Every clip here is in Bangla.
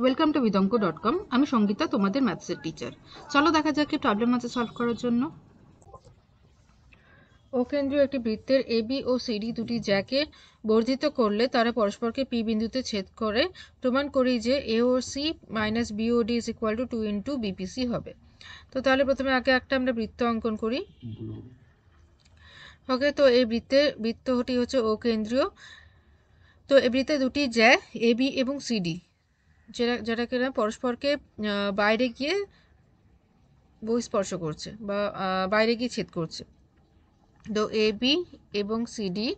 welcome to Vidanko dot com আমি সঙ্গীতা তোমাদের ম্যাথসের টিচার চলো দেখা যাক একটু প্রবলেম আছে সলভ করার জন্য ও কেন্দ্রীয় একটি বৃত্তের এ বি ও সিডি দুটি জ্যাকে বর্ধিত করলে তারা পরস্পরকে পি বিন্দুতে ছেদ করে প্রমাণ করি যে A O C minus B D is equal to two into BPC হবে তো তাহলে প্রথমে আগে একটা আমরা বৃত্ত অঙ্কন করি ওকে তো এই বৃত্তের বৃত্তটি হচ্ছে ও কেন্দ্রীয় তো এই বৃত্তে দুটি জ্যা বি এবং সিডি যেটা যেটা কিনা পরস্পরকে বাইরে গিয়ে বহিস্পর্শ করছে বা বাইরে গিয়ে ছেদ করছে তো এ বি এবং সিডি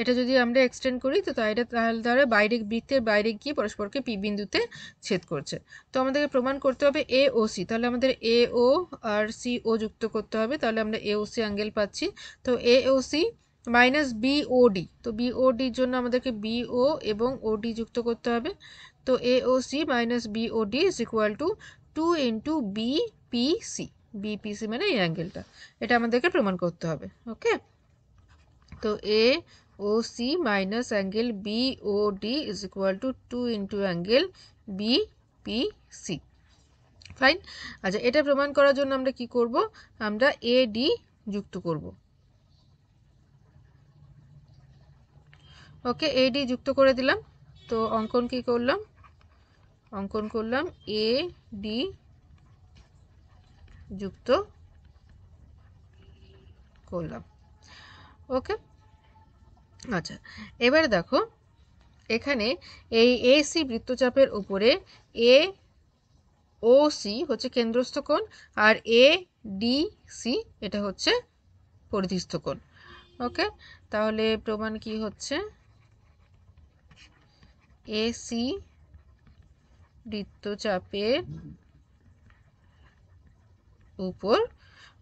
এটা যদি আমরা এক্সটেন্ড করি তো এটা তাহলে দ্বারা বাইরে বৃত্তের বাইরে গিয়ে পরস্পরকে পি বিন্দুতে ছেদ করছে তো আমাদেরকে প্রমাণ করতে হবে এ ও সি তাহলে আমাদের এ ও আর সি ও যুক্ত করতে হবে তাহলে আমরা এ ও সি অ্যাঙ্গেল পাচ্ছি তো A O C minus BOD তো বিওডির জন্য আমাদেরকে বি ও এবং ও ডি যুক্ত করতে হবে তো A O C minus B O D is equal to two into BPC BPC মানে এই অ্যাঙ্গেলটা এটা আমাদেরকে প্রমাণ করতে হবে ওকে তো A O C minus angle B O D is equal to two into angle BPC fine আচ্ছা এটা প্রমাণ করার জন্য আমরা কি করব আমরা এ ডি যুক্ত করব ওকে এডি যুক্ত করে দিলাম তো অঙ্কন কি করলাম অঙ্কন করলাম এ ডি যুক্ত করলাম ওকে আচ্ছা এবার দেখো এখানে এই এ সি বৃত্তচাপের উপরে এ ও সি হচ্ছে কেন্দ্রস্থ কোণ আর এ ডি সি এটা হচ্ছে পরিধিস্থ কোণ ওকে তাহলে প্রমাণ কি হচ্ছে এ সি বৃত্তচাপের উপর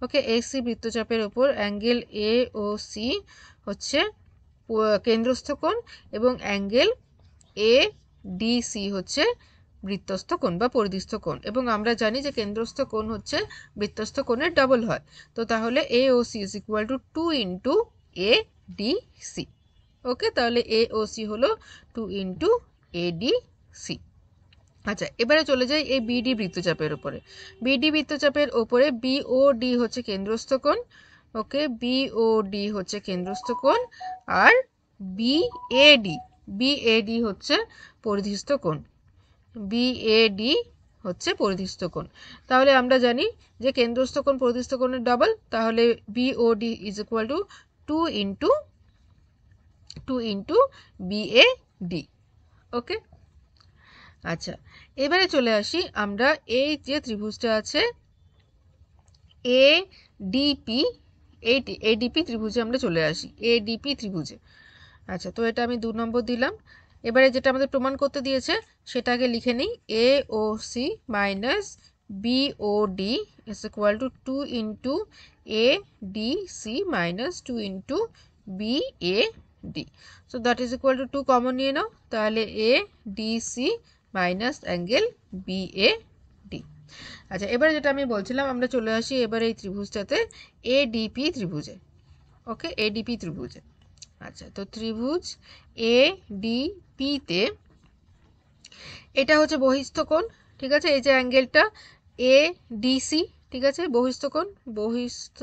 ওকে এসি বৃত্তচাপের উপর অ্যাঙ্গেল এ ও সি হচ্ছে কেন্দ্রস্থ কোণ এবং অ্যাঙ্গেল এ ডিসি হচ্ছে বৃত্তস্থ কোণ বা পরিদৃস্থ কোণ এবং আমরা জানি যে কেন্দ্রস্থ কোণ হচ্ছে বৃত্তস্থ কোণের ডাবল হয় তো তাহলে A O C is equal to two into A D C okay তাহলে এ ও সি হলো two into A D C আচ্ছা এবারে চলে যাই এই বিডি বৃত্তচাপের উপরে বিডি বৃত্তচাপের ওপরে বিওডি হচ্ছে কেন্দ্রস্থ কোণ ওকে বিওডি হচ্ছে কেন্দ্রস্থ কোণ আর বিএডি বিএডি হচ্ছে পরিধিস্থ কোণ বিএডি হচ্ছে পরিধিস্থ কোণ তাহলে আমরা জানি যে কেন্দ্রস্থ কোণ পরিধিস্থ কোণের ডাবল তাহলে BOD is equal to two into two into BAD okay আচ্ছা এবারে চলে আসি আমরা এই যে ত্রিভুজটা আছে এ ডিপি এইটি এডিপি ত্রিভুজে আমরা চলে আসি এডিপি ত্রিভুজে আচ্ছা তো এটা আমি দু নম্বর দিলাম এবারে যেটা আমাদের প্রমাণ করতে দিয়েছে সেটাকে লিখে নিই A O C minus BOD is equal to two into A D C minus two into B A D so that is equal to two common নিয়ে নাও তাহলে A D C minus angle BA D আচ্ছা এবারে যেটা আমি বলছিলাম আমরা চলে আসি এবারে এই ত্রিভুজটাতে এডিপি ত্রিভুজে ওকে এডিপি ত্রিভুজে আচ্ছা তো ত্রিভুজ এ তে এটা হচ্ছে বহিস্থ ঠিক আছে এই যে অ্যাঙ্গেলটা এ ডিসি ঠিক আছে বহিস্থ বহিস্থ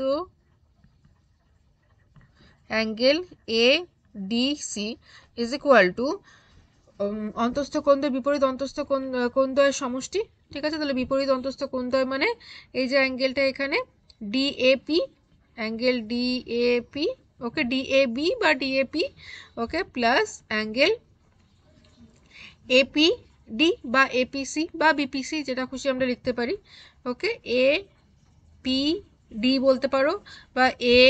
angle A DC is equal to অন্তস্থ কোণদ্বয় বিপরীত অন্তস্থ কোন কোণদ্বয়ের সমষ্টি ঠিক আছে তাহলে বিপরীত অন্তস্থ কোণদ্বয় মানে এই যে অ্যাঙ্গেলটা এখানে DAP angle DAP okay DAB বা DAP okay plus angle AP D বা এপিসি বা বিপিসি যেটা খুশি আমরা লিখতে পারি ওকে এ পি ডি বলতে পারো বা এ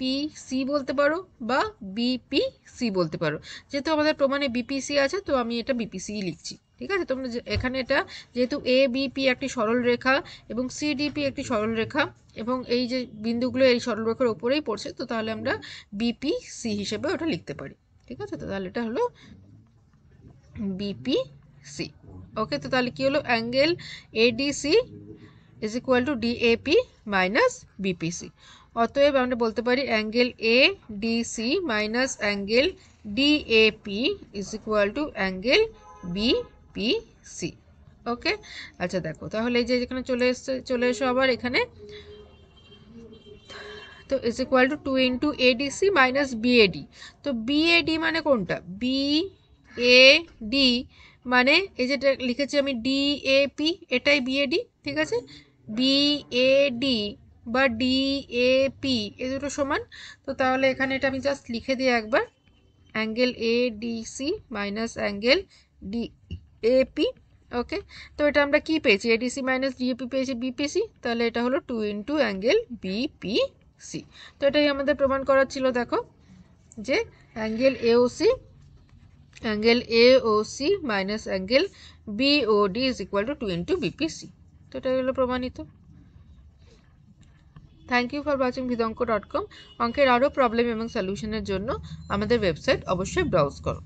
বিপিসি বলতে পারো বা বিপিসি বলতে পারো যেহেতু আমাদের প্রমাণে বিপিসি আছে তো আমি এটা বিপিসিই লিখছি ঠিক আছে তোমরা এখানে এটা যেহেতু এ বিপি একটি সরল রেখা এবং সিডিপি একটি সরল রেখা এবং এই যে বিন্দুগুলো এই সরল রেখার ওপরেই পড়ছে তো তাহলে আমরা বিপিসি হিসেবে ওটা লিখতে পারি ঠিক আছে তো তাহলে এটা হলো বিপিসি ওকে তো তাহলে কি হলো angle ADC is equal to DAP minus BPC অতএব আমরা বলতে পারি angle A DC minus angle DAP is equal to angle BPC okay আচ্ছা দেখো তাহলে এই যে এখানে চলে এসছে চলে এসো আবার এখানে তো is equal to two into ADC minus BAD তো বিএডি মানে কোনটা বি এ ডি মানে এই যেটা লিখেছি আমি ডিএপি এটাই বিএডি ঠিক আছে বিএডি বা ডি এ পি এ দুটো সমান তো তাহলে এখানে এটা আমি জাস্ট লিখে দিই একবার angle A D C minus angle D A P okay তো এটা আমরা কী পেয়েছি এডিসি মাইনাস ডিএপি পেয়েছি বিপিসি তাহলে এটা হলো টু ইন্টু অ্যাঙ্গেল বিপিসি তো এটাই আমাদের প্রমাণ করার ছিল দেখো যে angle AOC angle AOC minus angle BOD is equal to two into BPC তো এটাই হলো প্রমাণিত thank you for watching Vidanko dot com অঙ্কের আরও প্রবলেম এবং সলিউশনের জন্য আমাদের ওয়েবসাইট অবশ্যই ব্রাউজ করো